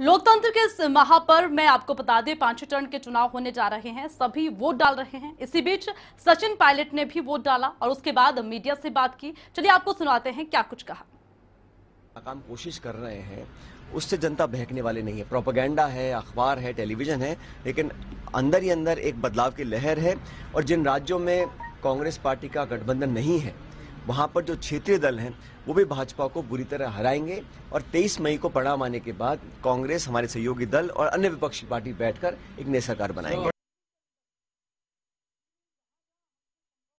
लोकतंत्र के इस महापर्व में आपको बता दें पांचवें चरण के चुनाव होने जा रहे हैं सभी वोट डाल रहे हैं इसी बीच सचिन पायलट ने भी वोट डाला और उसके बाद मीडिया से बात की चलिए आपको सुनाते हैं क्या कुछ कहा काम कोशिश कर रहे हैं उससे जनता बहकने वाले नहीं है प्रोपागेंडा है अखबार है टेलीविजन है लेकिन अंदर ही अंदर एक बदलाव की लहर है और जिन राज्यों में कांग्रेस पार्टी का गठबंधन नहीं है वहाँ पर जो क्षेत्रीय दल हैं वो भी भाजपा को बुरी तरह हराएंगे और 23 मई को परिणाम आने के बाद कांग्रेस हमारे सहयोगी दल और अन्य विपक्षी पार्टी बैठकर एक नई सरकार बनाएंगे